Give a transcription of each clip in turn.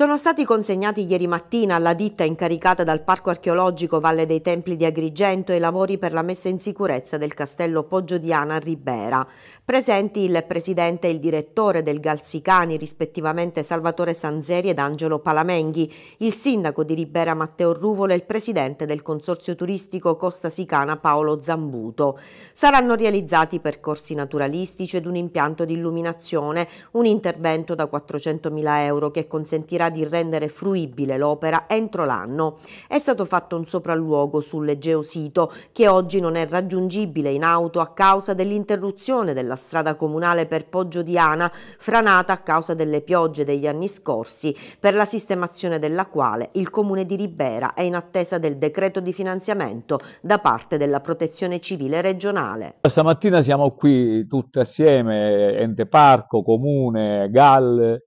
sono stati consegnati ieri mattina alla ditta incaricata dal Parco archeologico Valle dei Templi di Agrigento i lavori per la messa in sicurezza del castello Poggio Diana a Ribera. Presenti il presidente e il direttore del Galsicani, rispettivamente Salvatore Sanzeri ed Angelo Palamenghi, il sindaco di Ribera Matteo Ruvolo e il presidente del consorzio turistico Costa Sicana Paolo Zambuto. Saranno realizzati percorsi naturalistici ed un impianto di illuminazione, un intervento da 400.000 euro che consentirà di rendere fruibile l'opera entro l'anno. È stato fatto un sopralluogo sul geosito che oggi non è raggiungibile in auto a causa dell'interruzione della strada comunale per Poggio Diana, franata a causa delle piogge degli anni scorsi, per la sistemazione della quale il comune di Ribera è in attesa del decreto di finanziamento da parte della protezione civile regionale. Stamattina siamo qui tutti assieme, ente parco, comune, GAL,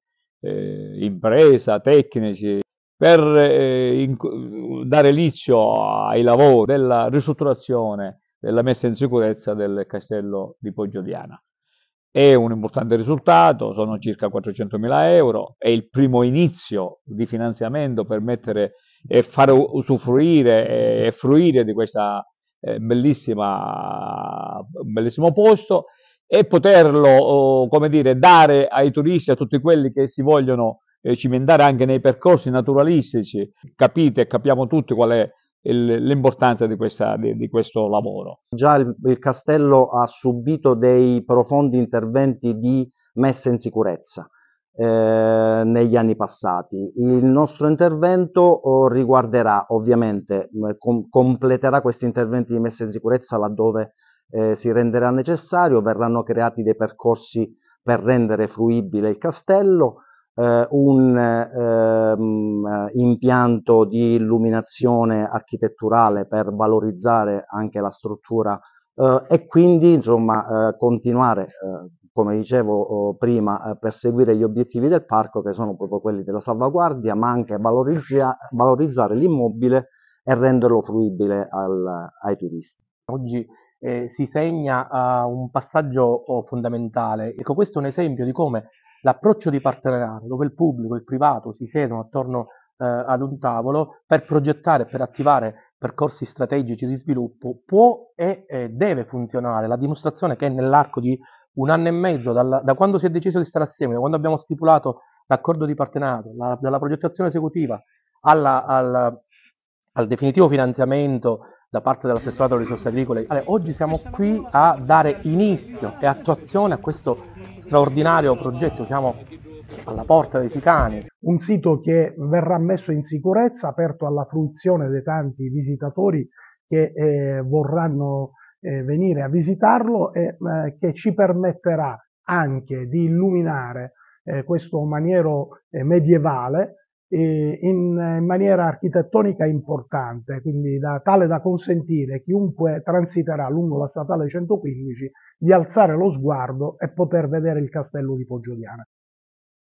eh, impresa, tecnici, per eh, in, dare inizio ai lavori della ristrutturazione della messa in sicurezza del castello di Poggiodiana. È un importante risultato, sono circa 400.000 euro, è il primo inizio di finanziamento per mettere e fare usufruire e fruire di questo eh, bellissima, bellissimo posto e poterlo, come dire, dare ai turisti, a tutti quelli che si vogliono eh, cimentare anche nei percorsi naturalistici. Capite e capiamo tutti qual è l'importanza di, questa, di, di, questo lavoro. Già il, il, castello ha subito dei profondi interventi di messa in sicurezza eh, negli anni passati. Il nostro intervento oh, riguarderà ovviamente, com- completerà questi interventi di messa in sicurezza laddove eh, si renderà necessario, verranno creati dei percorsi per rendere fruibile il castello, eh, un ehm, impianto di illuminazione architetturale per valorizzare anche la struttura eh, e quindi insomma eh, continuare, eh, come dicevo oh, prima, a perseguire gli obiettivi del parco che sono proprio quelli della salvaguardia, ma anche valorizzare l'immobile e renderlo fruibile al, ai turisti. Oggi eh, si segna a un passaggio oh, fondamentale. Ecco, questo è un esempio di come l'approccio di partenariato, dove il pubblico e il privato si siedono attorno eh, ad un tavolo per progettare, per attivare percorsi strategici di sviluppo, può e eh, deve funzionare. La dimostrazione che nell'arco di un anno e mezzo, dal, da quando si è deciso di stare assieme, da quando abbiamo stipulato l'accordo di partenariato, la, dalla progettazione esecutiva alla, alla al definitivo finanziamento da parte dell'assessorato alle risorse agricole. Allora, oggi siamo qui a dare inizio e attuazione a questo straordinario progetto, siamo alla porta dei Sicani. Un sito che verrà messo in sicurezza, aperto alla fruizione dei tanti visitatori che eh, vorranno eh, venire a visitarlo e eh, che ci permetterà anche di illuminare eh, questo maniero eh, medievale in maniera architettonica importante, quindi da, tale da consentire a chiunque transiterà lungo la statale 115 di alzare lo sguardo e poter vedere il castello di Poggiodiana.